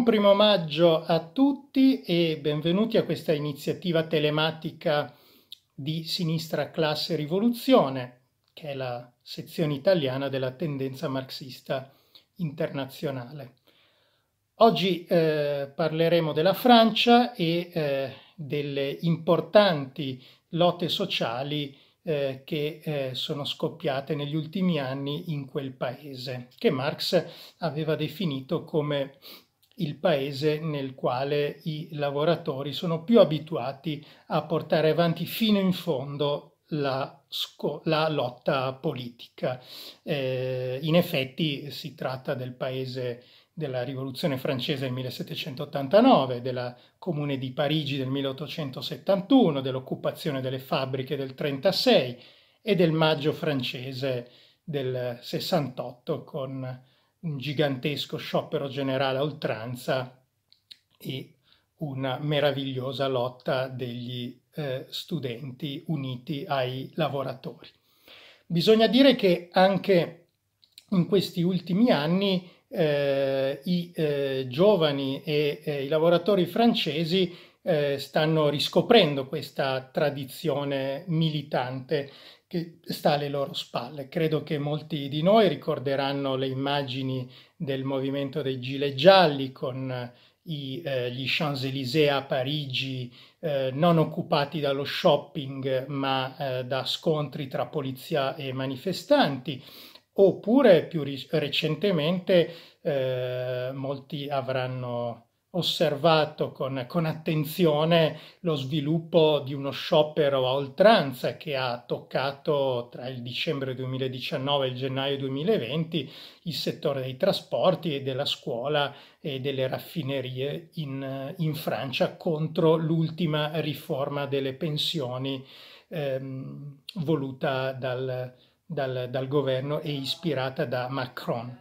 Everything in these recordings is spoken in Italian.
Buon primo maggio a tutti e benvenuti a questa iniziativa telematica di Sinistra Classe Rivoluzione, che è la sezione italiana della tendenza marxista internazionale. Oggi eh, parleremo della Francia e eh, delle importanti lotte sociali eh, che eh, sono scoppiate negli ultimi anni in quel paese, che Marx aveva definito come il paese nel quale i lavoratori sono più abituati a portare avanti fino in fondo la, la lotta politica. Eh, in effetti si tratta del paese della rivoluzione francese del 1789, della comune di Parigi del 1871, dell'occupazione delle fabbriche del 1936 e del maggio francese del 68 con un gigantesco sciopero generale a oltranza e una meravigliosa lotta degli eh, studenti uniti ai lavoratori. Bisogna dire che anche in questi ultimi anni eh, i eh, giovani e eh, i lavoratori francesi eh, stanno riscoprendo questa tradizione militante che sta alle loro spalle. Credo che molti di noi ricorderanno le immagini del movimento dei gilet gialli con eh, i, eh, gli Champs-Élysées a Parigi eh, non occupati dallo shopping ma eh, da scontri tra polizia e manifestanti, oppure più ri- recentemente eh, molti avranno osservato con, con, attenzione lo sviluppo di uno sciopero a oltranza che ha toccato tra il dicembre 2019 e il gennaio 2020 il settore dei trasporti e della scuola e delle raffinerie in, in Francia contro l'ultima riforma delle pensioni ehm, voluta dal, dal, dal governo e ispirata da Macron.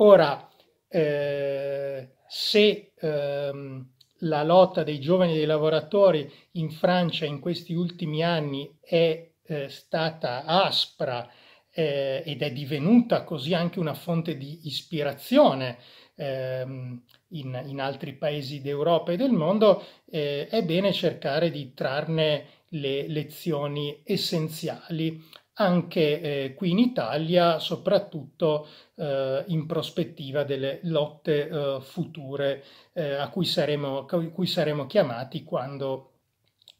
Ora, eh, se ehm, la lotta dei giovani e dei lavoratori in Francia in questi ultimi anni è eh, stata aspra eh, ed è divenuta così anche una fonte di ispirazione ehm, in, in, altri paesi d'Europa e del mondo, eh, è bene cercare di trarne le lezioni essenziali anche eh, qui in Italia, soprattutto eh, in prospettiva delle lotte eh, future eh, a cui saremo, cui saremo chiamati quando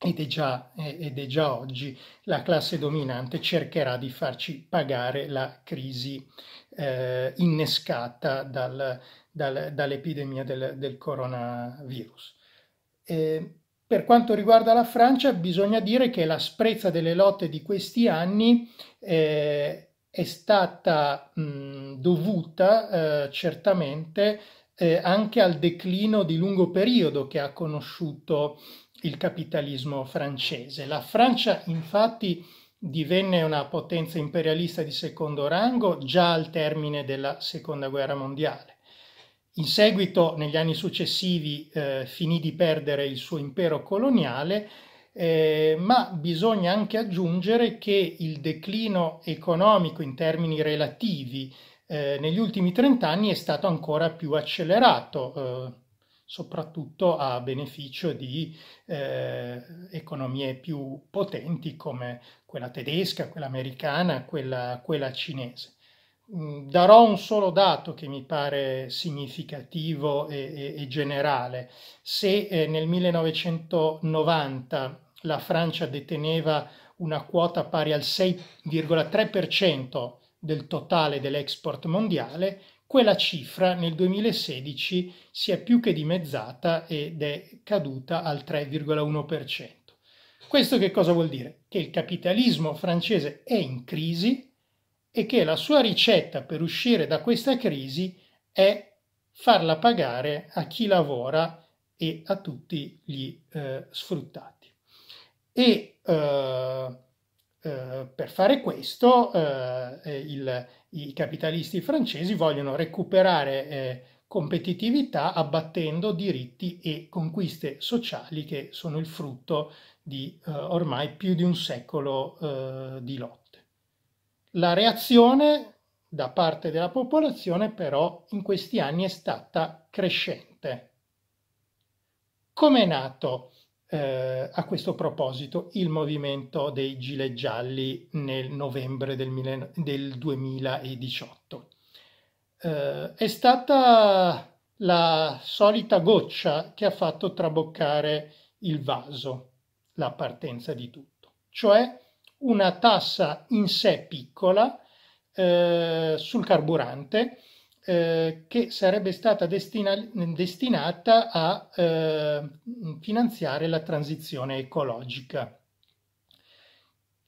ed è, già, ed è, già, oggi, la classe dominante cercherà di farci pagare la crisi eh, innescata dal, dal, dall'epidemia del, del coronavirus. E ehm, per quanto riguarda la Francia, bisogna dire che l'asprezza delle lotte di questi anni eh, è stata mh, dovuta eh, certamente eh, anche al declino di lungo periodo che ha conosciuto il capitalismo francese. La Francia infatti divenne una potenza imperialista di secondo rango già al termine della Seconda Guerra Mondiale. In seguito, negli anni successivi, eh, finì di perdere il suo impero coloniale, eh, ma bisogna anche aggiungere che il declino economico in termini relativi eh, negli ultimi trent'anni è stato ancora più accelerato, eh, soprattutto a beneficio di eh, economie più potenti come quella tedesca, quella americana, quella, quella cinese. Mm, darò un solo dato che mi pare significativo e, e, e generale. Se eh, nel 1990 la Francia deteneva una quota pari al 6,3% del totale dell'export mondiale, quella cifra nel 2016 si è più che dimezzata ed è caduta al 3,1%. Questo che cosa vuol dire? Che il capitalismo francese è in crisi e che la sua ricetta per uscire da questa crisi è farla pagare a chi lavora e a tutti gli eh, sfruttati. E eh, eh, per fare questo eh, eh, il, i capitalisti francesi vogliono recuperare eh, competitività abbattendo diritti e conquiste sociali che sono il frutto di ormai più di un secolo di lotta. La reazione da parte della popolazione però in questi anni è stata crescente. Come è nato eh, a questo proposito il movimento dei gilet gialli nel novembre del, del 2018? Eh, è stata la solita goccia che ha fatto traboccare il vaso, la partenza di tutto, cioè una tassa in sé piccola eh, sul carburante eh, che sarebbe stata destina, destinata a eh, finanziare la transizione ecologica.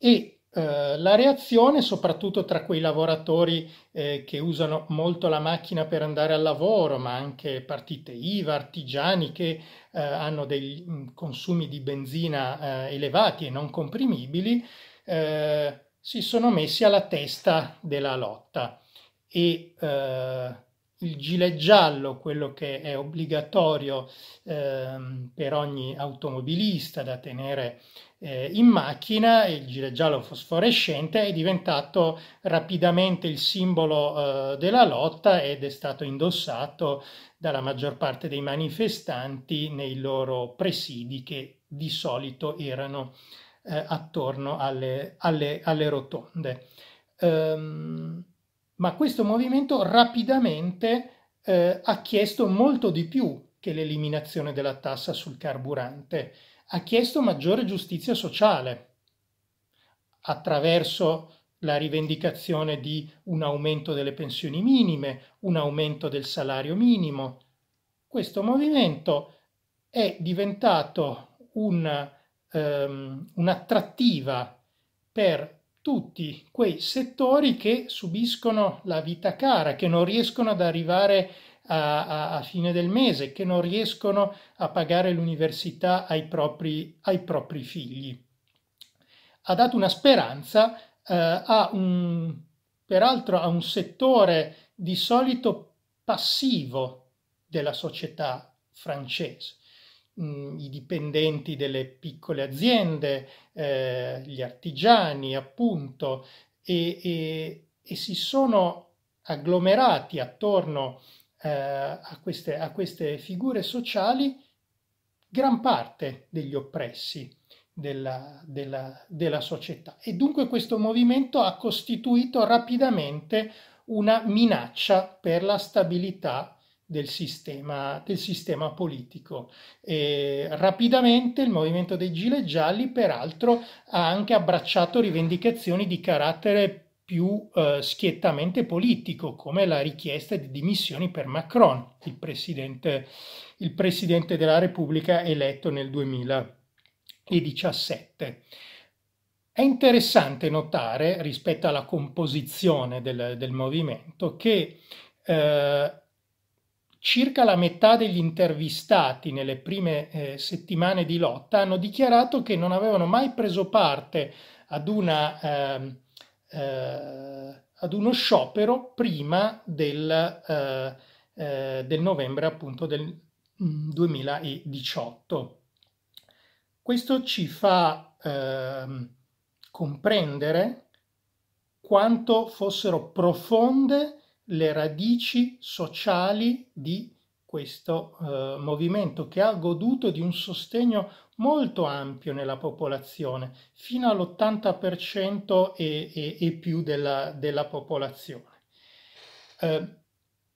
E eh, la reazione, soprattutto tra quei lavoratori eh, che usano molto la macchina per andare al lavoro, ma anche partite IVA, artigiani che eh, hanno dei consumi di benzina elevati e non comprimibili, eh, si sono messi alla testa della lotta e eh, il gilet giallo, quello che è obbligatorio eh, per ogni automobilista da tenere eh, in macchina, il gilet giallo fosforescente, è diventato rapidamente il simbolo eh, della lotta ed è stato indossato dalla maggior parte dei manifestanti nei loro presidi che di solito erano eh, attorno alle, alle, alle rotonde. Um, ma questo movimento rapidamente eh, ha chiesto molto di più che l'eliminazione della tassa sul carburante, ha chiesto maggiore giustizia sociale attraverso la rivendicazione di un aumento delle pensioni minime, un aumento del salario minimo. Questo movimento è diventato un ehm, un'attrattiva per tutti quei settori che subiscono la vita cara, che non riescono ad arrivare a, a, a fine del mese, che non riescono a pagare l'università ai propri, ai propri figli. Ha dato una speranza eh, a un, peraltro a un settore di solito passivo della società francese mh, i dipendenti delle piccole aziende, eh, gli artigiani appunto, e, e, e, si sono agglomerati attorno eh, a, queste, a queste figure sociali gran parte degli oppressi. Della, della, della, società. E dunque questo movimento ha costituito rapidamente una minaccia per la stabilità del sistema, del sistema politico. E rapidamente il movimento dei Gilet Gialli, peraltro, ha anche abbracciato rivendicazioni di carattere più eh, schiettamente politico, come la richiesta di dimissioni per Macron, il presidente, il presidente della Repubblica eletto nel 2017. È interessante notare, rispetto alla composizione del, del movimento, che eh, Circa la metà degli intervistati nelle prime eh, settimane di lotta hanno dichiarato che non avevano mai preso parte ad, una, eh, eh, ad uno sciopero prima del, eh, eh, del novembre appunto del 2018. Mm, Questo ci fa ehm, comprendere quanto fossero profonde le radici sociali di questo eh, movimento che ha goduto di un sostegno molto ampio nella popolazione, fino all'80% e, e, e, più della, della popolazione. Eh,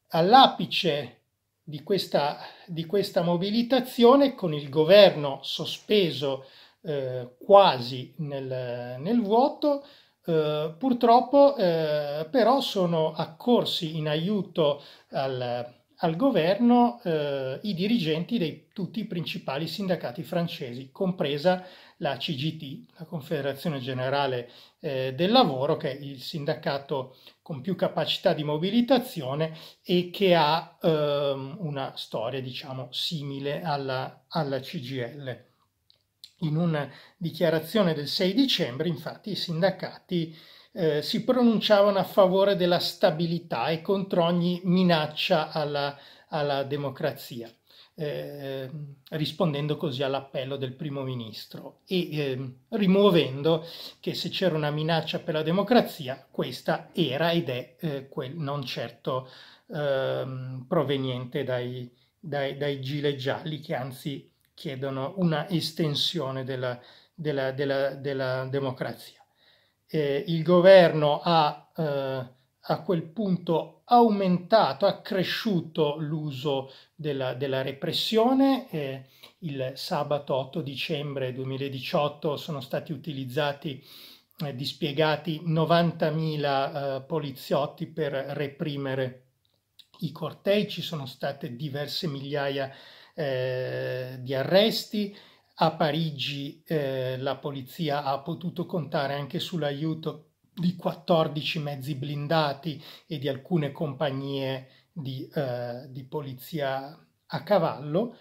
all'apice di questa, di questa, mobilitazione, con il governo sospeso eh, quasi nel, nel vuoto, eh, purtroppo uh, però sono accorsi in aiuto al, al governo uh, i dirigenti di tutti i principali sindacati francesi, compresa la CGT, la Confederazione Generale del Lavoro, che è il sindacato con più capacità di mobilitazione e che ha ehm, una storia diciamo simile alla, alla CGL. In una dichiarazione del 6 dicembre, infatti, i sindacati eh, si pronunciavano a favore della stabilità e contro ogni minaccia alla, alla democrazia, eh, rispondendo così all'appello del primo ministro e eh, rimuovendo che se c'era una minaccia per la democrazia, questa era ed è eh, quel non certo ehm, proveniente dai, dai, dai gilet gialli che anzi chiedono una estensione della, della, della, della democrazia. Eh, il governo ha eh, a quel punto aumentato, accresciuto l'uso della, della, repressione. Eh, il sabato 8 dicembre 2018 sono stati utilizzati, eh, dispiegati 90.000 eh, poliziotti per reprimere i cortei, ci sono state diverse migliaia di eh, di arresti. A Parigi eh, la polizia ha potuto contare anche sull'aiuto di 14 mezzi blindati e di alcune compagnie di, eh, di polizia a cavallo,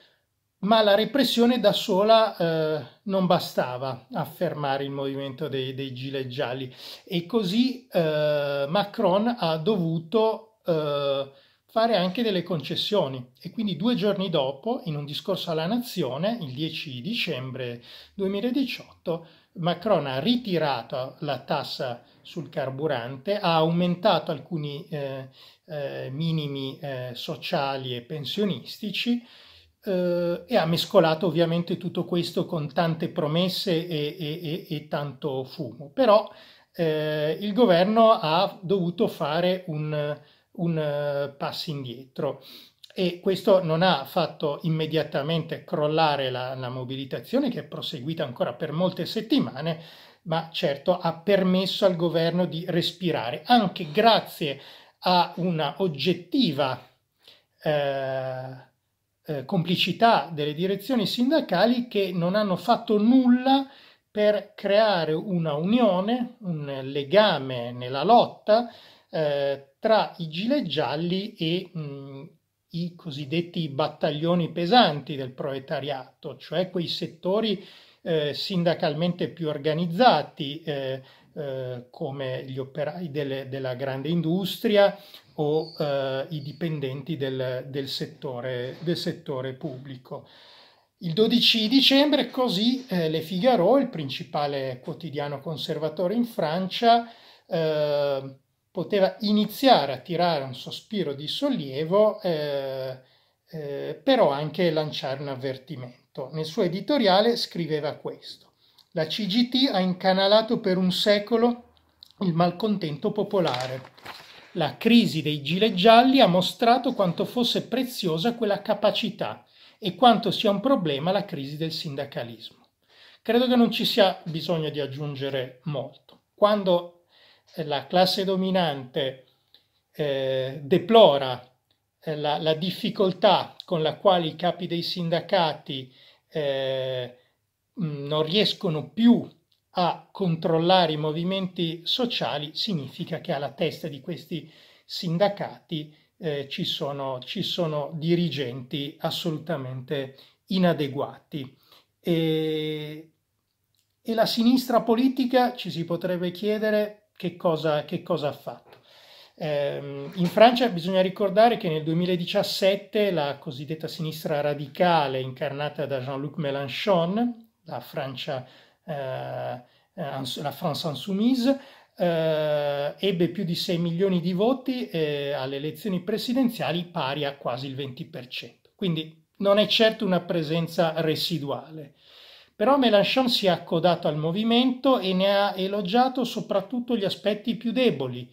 ma la repressione da sola eh, non bastava a fermare il movimento dei, dei gilet gialli e così eh, Macron ha dovuto eh, fare anche delle concessioni e quindi due giorni dopo, in un discorso alla Nazione, il 10 dicembre 2018, Macron ha ritirato la tassa sul carburante, ha aumentato alcuni eh, eh, minimi eh, sociali e pensionistici eh, e ha mescolato ovviamente tutto questo con tante promesse e, e, e, e tanto fumo. Però eh, il governo ha dovuto fare un un eh, passo indietro e questo non ha fatto immediatamente crollare la, la mobilitazione che è proseguita ancora per molte settimane, ma certo ha permesso al governo di respirare anche grazie a una oggettiva eh, eh complicità delle direzioni sindacali che non hanno fatto nulla per creare una unione, un legame nella lotta eh, tra i gilet gialli e mh, i cosiddetti battaglioni pesanti del proletariato, cioè quei settori eh, sindacalmente più organizzati eh, eh, come gli operai delle, della grande industria o eh, i dipendenti del, del, settore, del, settore, pubblico. Il 12 dicembre così eh, Le Figaro, il principale quotidiano conservatore in Francia, eh, poteva iniziare a tirare un sospiro di sollievo, eh, eh, però anche lanciare un avvertimento. Nel suo editoriale scriveva questo. La CGT ha incanalato per un secolo il malcontento popolare. La crisi dei gilet gialli ha mostrato quanto fosse preziosa quella capacità e quanto sia un problema la crisi del sindacalismo. Credo che non ci sia bisogno di aggiungere molto. Quando la classe dominante eh, deplora eh, la, la, difficoltà con la quale i capi dei sindacati eh, non riescono più a controllare i movimenti sociali, significa che alla testa di questi sindacati eh, ci, sono, ci, sono, dirigenti assolutamente inadeguati. E, e la sinistra politica, ci si potrebbe chiedere, che cosa, che cosa ha fatto. Eh, in Francia bisogna ricordare che nel 2017 la cosiddetta sinistra radicale incarnata da Jean-Luc Mélenchon, la Francia, eh, eh la France Insoumise, eh, ebbe più di 6 milioni di voti eh, alle elezioni presidenziali pari a quasi il 20%. Quindi non è certo una presenza residuale. Però Mélenchon si è accodato al movimento e ne ha elogiato soprattutto gli aspetti più deboli,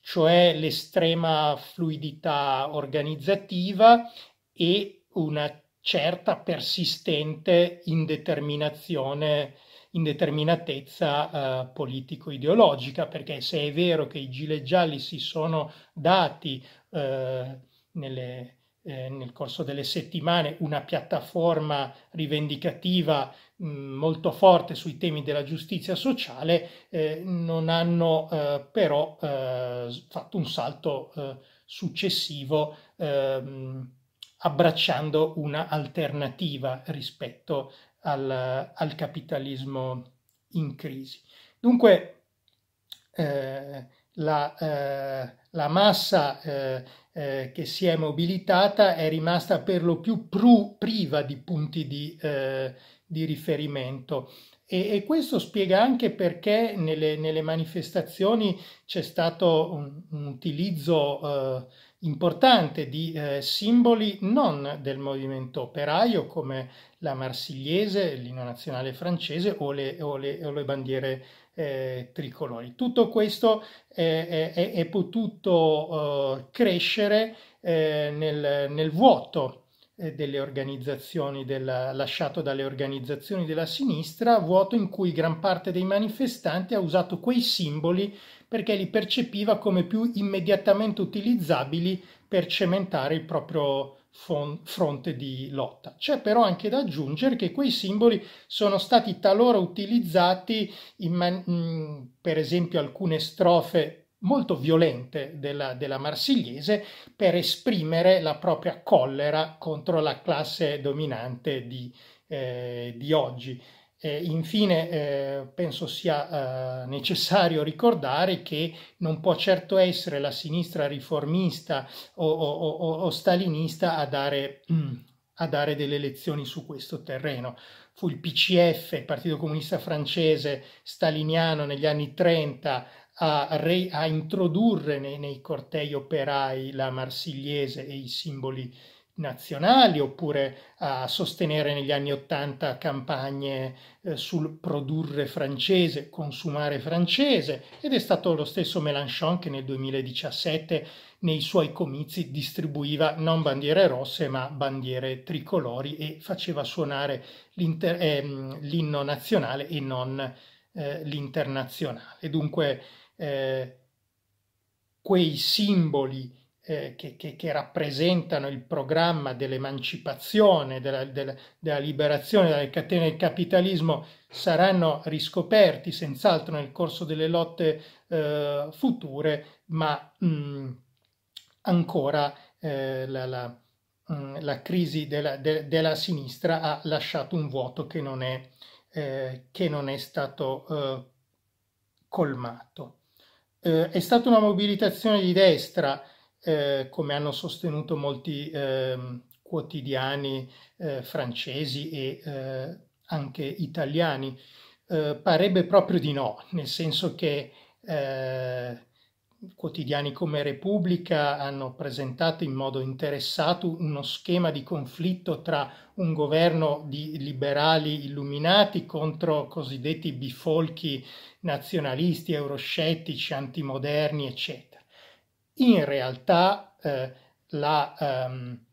cioè l'estrema fluidità organizzativa e una certa persistente indeterminazione indeterminatezza eh, politico-ideologica, perché se è vero che i gilet gialli si sono dati eh, nelle, eh, nel corso delle settimane una piattaforma rivendicativa Mm, molto forte sui temi della giustizia sociale, eh, non hanno eh, però eh, fatto un salto eh, successivo ehm, abbracciando una alternativa rispetto al, al capitalismo in crisi. Dunque eh, la, la massa eh, che si è mobilitata è rimasta per lo più pru- priva di punti di, eh, di riferimento. E, e, questo spiega anche perché nelle, nelle manifestazioni c'è stato un, un utilizzo eh, importante di eh, simboli non del movimento operaio come la marsigliese, l'inno nazionale francese o le, o le, o le bandiere eh, tricolori. Tutto questo è, è, è potuto eh, crescere eh, nel, nel vuoto delle organizzazioni della, lasciato dalle organizzazioni della sinistra, vuoto in cui gran parte dei manifestanti ha usato quei simboli perché li percepiva come più immediatamente utilizzabili per cementare il proprio fronte di lotta. C'è però anche da aggiungere che quei simboli sono stati talora utilizzati, man- mh, mm, per esempio alcune strofe molto violente della, della, Marsigliese per esprimere la propria collera contro la classe dominante di, eh, di oggi. Eh, infine eh, penso sia eh, necessario ricordare che non può certo essere la sinistra riformista o, o, o, o stalinista a dare, mm, a dare, delle lezioni su questo terreno. Fu il PCF, il Partito Comunista Francese staliniano negli anni 30, a, re, a introdurre nei, nei, cortei operai la marsigliese e i simboli nazionali oppure a sostenere negli anni Ottanta campagne eh, sul produrre francese, consumare francese ed è stato lo stesso Mélenchon che nel 2017 nei suoi comizi distribuiva non bandiere rosse ma bandiere tricolori e faceva suonare ehm, l'inno nazionale e non eh, l'internazionale. Dunque eh, quei simboli eh, che, che, che, rappresentano il programma dell'emancipazione, della, della, della liberazione dalle catene del capitalismo saranno riscoperti senz'altro nel corso delle lotte eh, future, ma mh, mm, ancora eh, la, la, mh, mm, la, crisi della, de, della, sinistra ha lasciato un vuoto che non è, eh, che non è stato eh, colmato. Eh, è stata una mobilitazione di destra, eh, come hanno sostenuto molti ehm, quotidiani eh, francesi e eh, anche italiani. Eh, parebbe proprio di no, nel senso che quotidiani come Repubblica hanno presentato in modo interessato uno schema di conflitto tra un governo di liberali illuminati contro cosiddetti bifolchi nazionalisti, euroscettici, antimoderni, eccetera. In realtà eh, la, ehm,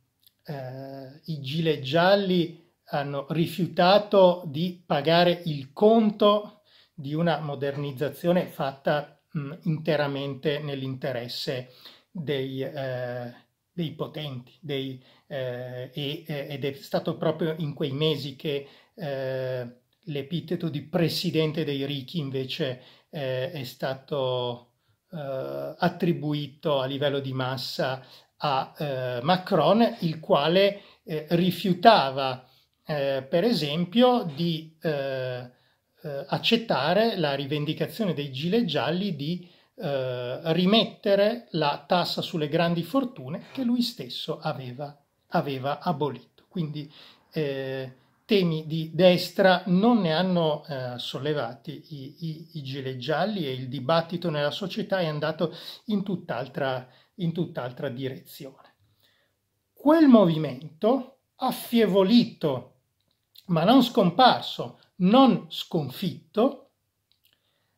eh, i gilet gialli hanno rifiutato di pagare il conto di una modernizzazione fatta mh, interamente nell'interesse dei, eh, dei potenti dei, eh, e, eh, ed è stato proprio in quei mesi che eh, l'epiteto di presidente dei ricchi invece eh, è stato eh, attribuito a livello di massa a Macron, il quale rifiutava per esempio di eh, accettare la rivendicazione dei gilet gialli di eh, rimettere la tassa sulle grandi fortune che lui stesso aveva, aveva abolito. Quindi eh, temi di destra non ne hanno eh, sollevati i, i, i, gilet gialli e il dibattito nella società è andato in tutt'altra, in tutt'altra direzione. Quel movimento affievolito ma non scomparso non sconfitto,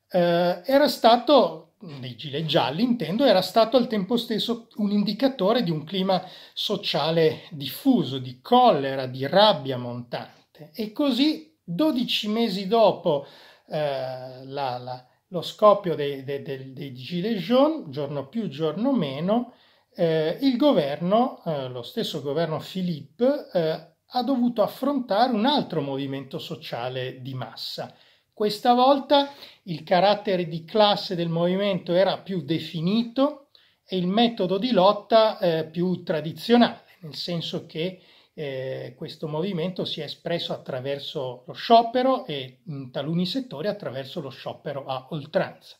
eh, era stato, nei gilet gialli intendo, era stato al tempo stesso un indicatore di un clima sociale diffuso, di collera, di rabbia montante. E così, 12 mesi dopo eh, la, la, lo scoppio dei, dei, dei, dei gilet jaunes, giorno più, giorno meno, eh, il governo, eh, lo stesso governo Philippe, eh, ha dovuto affrontare un altro movimento sociale di massa. Questa volta il carattere di classe del movimento era più definito e il metodo di lotta eh, più tradizionale, nel senso che eh, questo movimento si è espresso attraverso lo sciopero e in taluni settori attraverso lo sciopero a oltranza.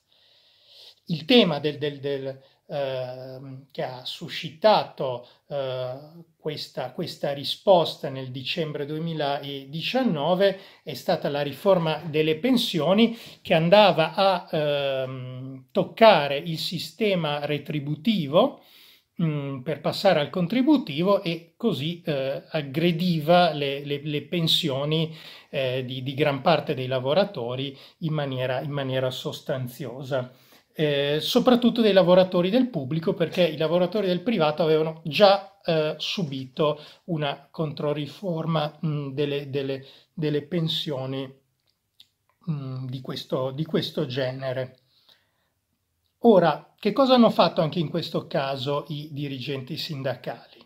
Il tema del, del, del Ehm, che ha suscitato eh, questa, questa risposta nel dicembre 2019 è stata la riforma delle pensioni che andava a eh, toccare il sistema retributivo mh, mm, per passare al contributivo e così eh, aggrediva le, le, le pensioni eh, di, di, gran parte dei lavoratori in maniera, in maniera sostanziosa eh, soprattutto dei lavoratori del pubblico, perché i lavoratori del privato avevano già eh, subito una controriforma mh, mm, delle, delle, delle, pensioni mh, mm, di, questo, di questo genere. Ora, che cosa hanno fatto anche in questo caso i dirigenti sindacali?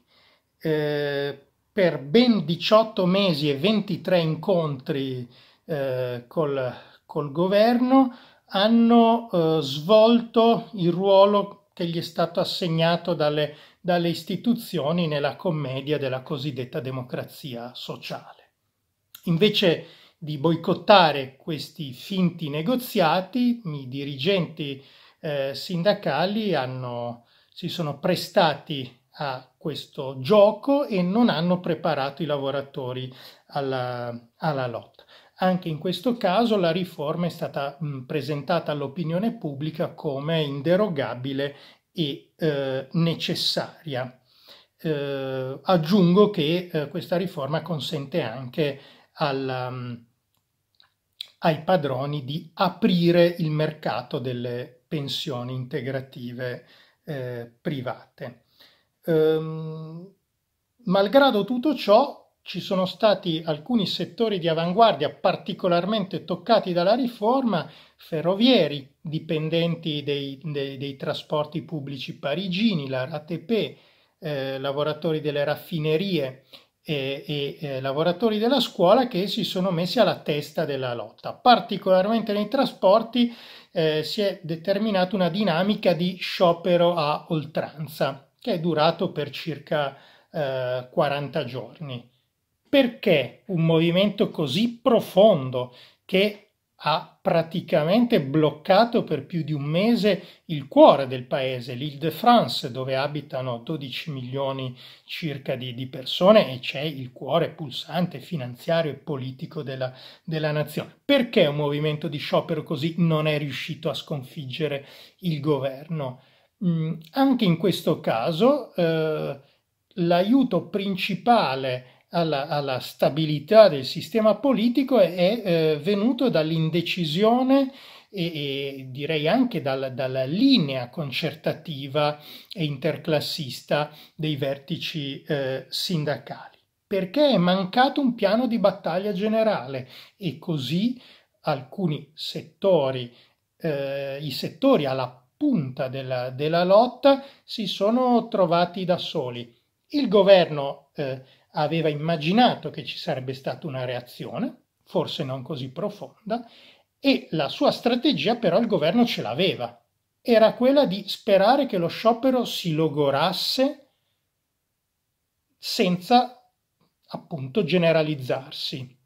Eh, per ben 18 mesi e 23 incontri eh, col, col, governo hanno eh, svolto il ruolo che gli è stato assegnato dalle, dalle istituzioni nella commedia della cosiddetta democrazia sociale. Invece di boicottare questi finti negoziati, i dirigenti eh, sindacali hanno, si sono prestati a questo gioco e non hanno preparato i lavoratori alla, alla lotta. Anche in questo caso la riforma è stata mh, presentata all'opinione pubblica come inderogabile e eh, necessaria. Eh, aggiungo che eh, questa riforma consente anche al, um, ai padroni di aprire il mercato delle pensioni integrative eh, private. Ehm, malgrado tutto ciò, ci sono stati alcuni settori di avanguardia particolarmente toccati dalla riforma, ferrovieri, dipendenti dei, dei, dei trasporti pubblici parigini, la RATP, eh, lavoratori delle raffinerie e, e eh, lavoratori della scuola che si sono messi alla testa della lotta. Particolarmente nei trasporti eh, si è determinata una dinamica di sciopero a oltranza che è durato per circa 40 eh, giorni. Perché un movimento così profondo che ha praticamente bloccato per più di un mese il cuore del paese, l'Île-de-France, dove abitano 12 milioni circa di, di persone e c'è il cuore pulsante finanziario e politico della, della nazione. Perché un movimento di sciopero così non è riuscito a sconfiggere il governo? Mm, anche in questo caso eh, l'aiuto principale alla, alla stabilità del sistema politico è, eh, venuto dall'indecisione e, e, direi anche dal, dalla linea concertativa e interclassista dei vertici eh, sindacali, perché è mancato un piano di battaglia generale e così alcuni settori, eh, i settori alla punta della, della, lotta si sono trovati da soli. Il governo eh, aveva immaginato che ci sarebbe stata una reazione, forse non così profonda, e la sua strategia però il governo ce l'aveva. Era quella di sperare che lo sciopero si logorasse senza appunto generalizzarsi.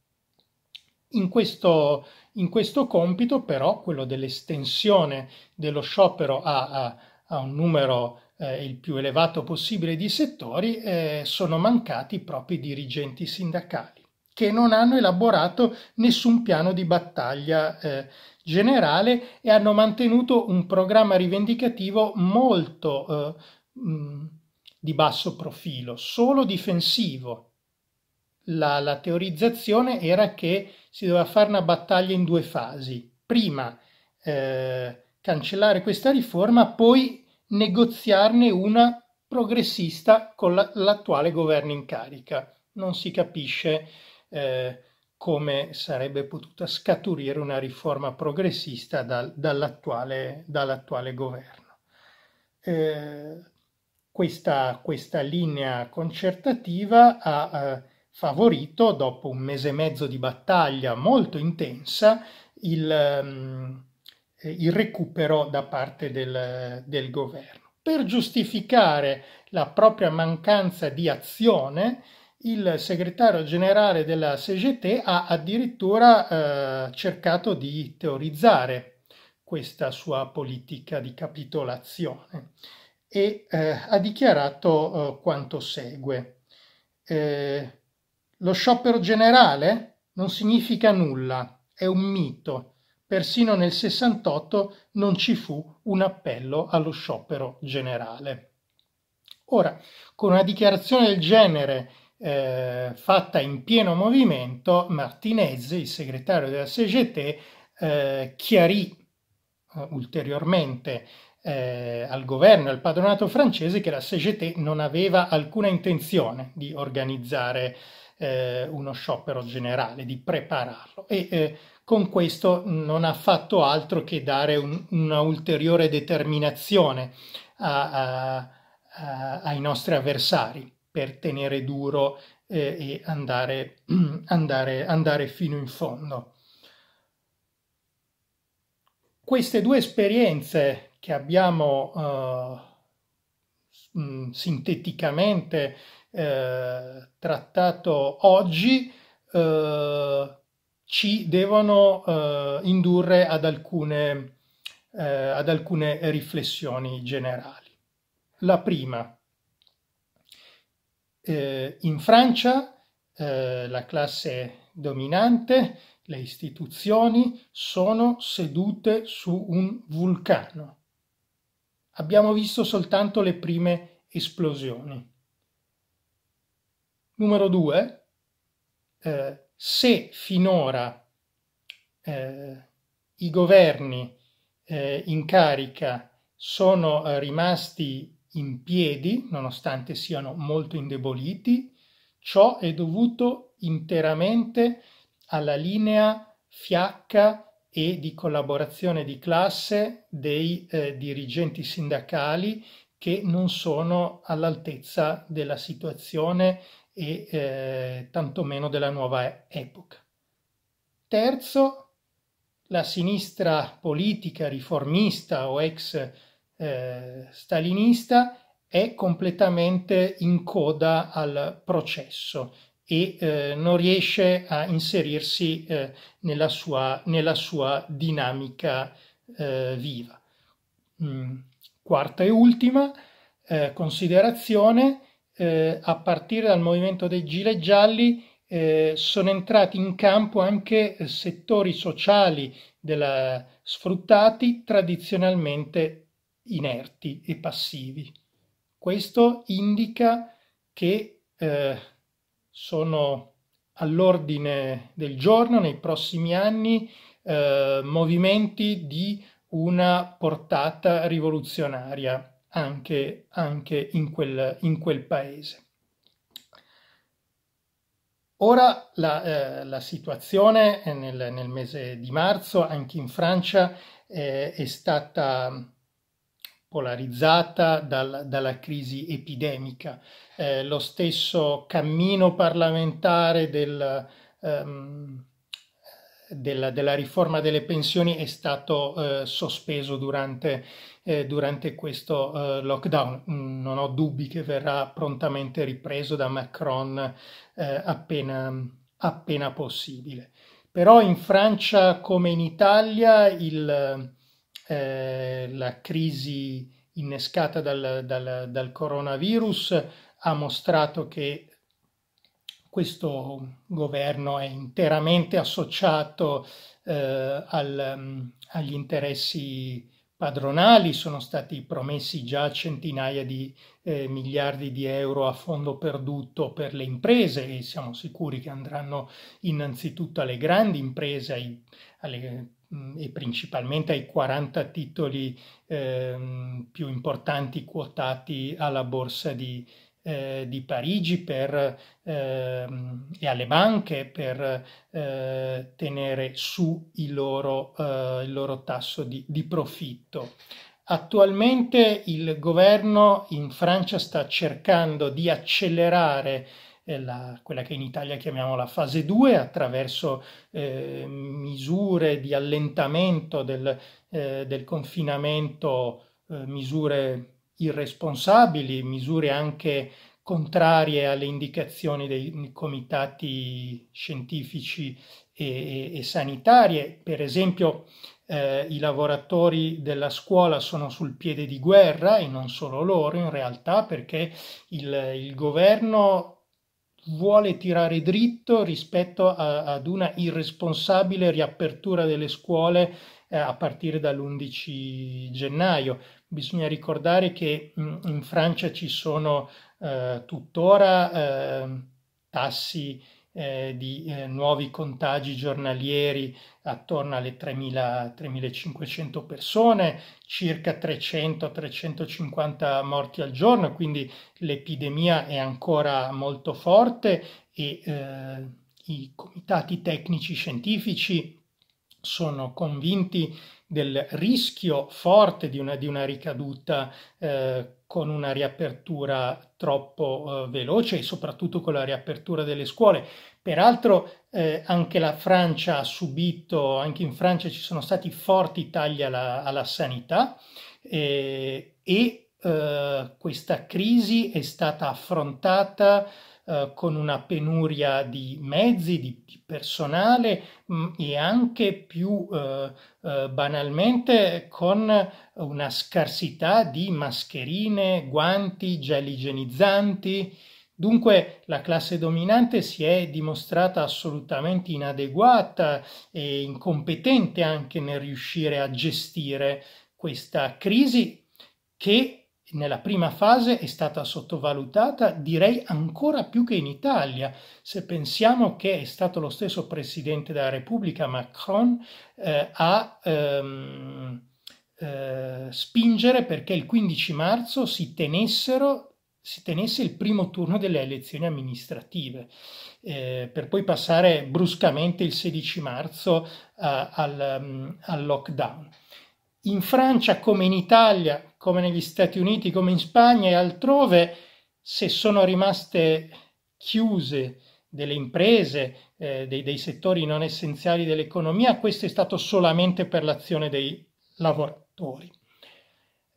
In questo, in questo compito però, quello dell'estensione dello sciopero a, a, a un numero eh, il più elevato possibile di settori, eh, sono mancati i propri dirigenti sindacali, che non hanno elaborato nessun piano di battaglia eh, generale e hanno mantenuto un programma rivendicativo molto eh, mh, di basso profilo, solo difensivo. La, la teorizzazione era che si doveva fare una battaglia in due fasi. Prima eh, cancellare questa riforma, poi negoziarne una progressista con la, l'attuale governo in carica. Non si capisce eh, come sarebbe potuta scaturire una riforma progressista dal, dall'attuale, dall'attuale, governo. Eh, questa, questa, linea concertativa ha eh, favorito, dopo un mese e mezzo di battaglia molto intensa, il, mm, eh, il recupero da parte del, del governo. Per giustificare la propria mancanza di azione, il segretario generale della CGT ha addirittura eh, cercato di teorizzare questa sua politica di capitolazione e eh, ha dichiarato eh, quanto segue. Eh, lo sciopero generale non significa nulla, è un mito Persino nel 68 non ci fu un appello allo sciopero generale. Ora, con una dichiarazione del genere eh, fatta in pieno movimento, Martinez, il segretario della CGT, eh, chiarì eh, ulteriormente eh, al governo e al padronato francese che la CGT non aveva alcuna intenzione di organizzare eh, uno sciopero generale, di prepararlo. E eh, con questo non ha fatto altro che dare un, una ulteriore determinazione a, a, a, ai nostri avversari per tenere duro eh, e andare, andare, andare fino in fondo. Queste due esperienze che abbiamo eh, sinteticamente eh, trattato oggi eh, ci devono eh, indurre ad alcune, eh, ad alcune riflessioni generali. La prima, in Francia la classe dominante, le istituzioni sono sedute su un vulcano. Abbiamo visto soltanto le prime esplosioni. Numero due, eh, se finora eh, i governi eh, in carica sono eh, rimasti in piedi, nonostante siano molto indeboliti, ciò è dovuto interamente alla linea fiacca e di collaborazione di classe dei eh, dirigenti sindacali che non sono all'altezza della situazione e eh, tantomeno della nuova epoca. Terzo, la sinistra politica riformista o ex eh, stalinista è completamente in coda al processo e eh, non riesce a inserirsi eh, nella, sua, nella, sua, dinamica eh, viva. Mm. Quarta e ultima eh, considerazione, eh, a partire dal movimento dei gilet gialli eh, sono entrati in campo anche eh, settori sociali della, sfruttati tradizionalmente inerti e passivi. Questo indica che eh, sono all'ordine del giorno nei prossimi anni eh, movimenti di una portata rivoluzionaria anche, anche in, quel, in, quel, paese. Ora la, eh, la situazione nel, nel, mese di marzo anche in Francia eh, è stata polarizzata dal, dalla crisi epidemica. Eh, lo stesso cammino parlamentare del, ehm, della, della, riforma delle pensioni è stato eh, sospeso durante, eh, durante questo eh, lockdown. Mm, non ho dubbi che verrà prontamente ripreso da Macron eh, appena, appena, possibile. Però in Francia come in Italia il, eh, la crisi innescata dal, dal, dal coronavirus ha mostrato che questo governo è interamente associato eh, al, mm, agli interessi padronali, sono stati promessi già centinaia di eh, miliardi di euro a fondo perduto per le imprese e siamo sicuri che andranno innanzitutto alle grandi imprese ai, alle, mm, e principalmente ai 40 titoli eh, più importanti quotati alla borsa di, eh, di Parigi per, eh, e alle banche per eh, tenere su il loro, eh, il loro tasso di, di profitto. Attualmente il governo in Francia sta cercando di accelerare eh, la, quella che in Italia chiamiamo la fase 2 attraverso eh, misure di allentamento del, eh, del confinamento, eh, misure irresponsabili, misure anche contrarie alle indicazioni dei comitati scientifici e, e, e sanitarie. Per esempio eh, i lavoratori della scuola sono sul piede di guerra e non solo loro in realtà perché il, il governo vuole tirare dritto rispetto a, ad una irresponsabile riapertura delle scuole eh, a partire dall'11 gennaio. Bisogna ricordare che in, Francia ci sono eh, tuttora eh, tassi eh, di eh, nuovi contagi giornalieri attorno alle 3.000-3.500 persone, circa 300-350 morti al giorno, quindi l'epidemia è ancora molto forte e eh, i comitati tecnici scientifici sono convinti del rischio forte di una, di una ricaduta eh, con una riapertura troppo eh, veloce e soprattutto con la riapertura delle scuole. Peraltro eh, anche la Francia ha subito, anche in Francia ci sono stati forti tagli alla, alla sanità eh, e eh, questa crisi è stata affrontata eh, con una penuria di mezzi, di, di personale mh, mm, e anche più eh, eh, banalmente con una scarsità di mascherine, guanti, gel igienizzanti. Dunque la classe dominante si è dimostrata assolutamente inadeguata e incompetente anche nel riuscire a gestire questa crisi che nella prima fase è stata sottovalutata, direi ancora più che in Italia, se pensiamo che è stato lo stesso Presidente della Repubblica Macron eh, a ehm, eh, spingere perché il 15 marzo si, tenessero, si tenesse il primo turno delle elezioni amministrative, eh, per poi passare bruscamente il 16 marzo eh, al, mm, al lockdown in Francia come in Italia, come negli Stati Uniti, come in Spagna e altrove, se sono rimaste chiuse delle imprese, eh, dei, dei, settori non essenziali dell'economia, questo è stato solamente per l'azione dei lavoratori.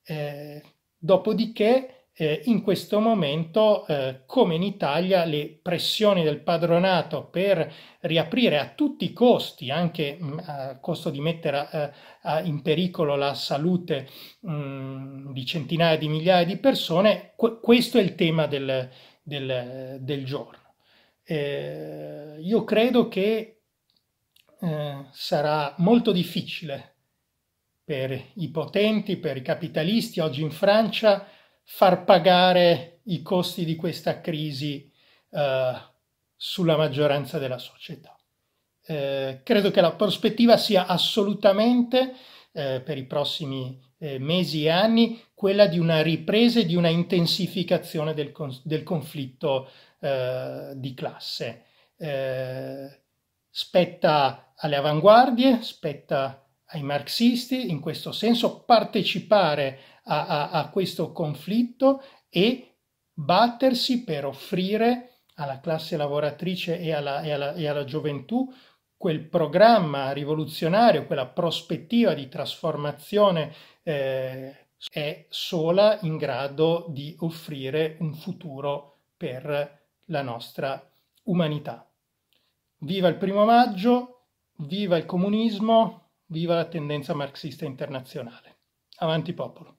Eh, dopodiché eh, in questo momento, eh, come in Italia, le pressioni del padronato per riaprire a tutti i costi, anche mh, mm, a costo di mettere a, eh, a, in pericolo la salute mh, mm, di centinaia di migliaia di persone, qu- questo è il tema del, del, del giorno. Eh, io credo che eh, sarà molto difficile per i potenti, per i capitalisti oggi in Francia, far pagare i costi di questa crisi eh, sulla maggioranza della società. Eh, credo che la prospettiva sia assolutamente eh, per i prossimi eh, mesi e anni quella di una ripresa e di una intensificazione del, del conflitto eh, di classe. Eh, spetta alle avanguardie, spetta ai marxisti, in questo senso partecipare a, a, a questo conflitto e battersi per offrire alla classe lavoratrice e alla, e alla, e alla gioventù quel programma rivoluzionario, quella prospettiva di trasformazione eh, è sola in grado di offrire un futuro per la nostra umanità. Viva il primo maggio, viva il comunismo! Viva la tendenza marxista internazionale. Avanti popolo!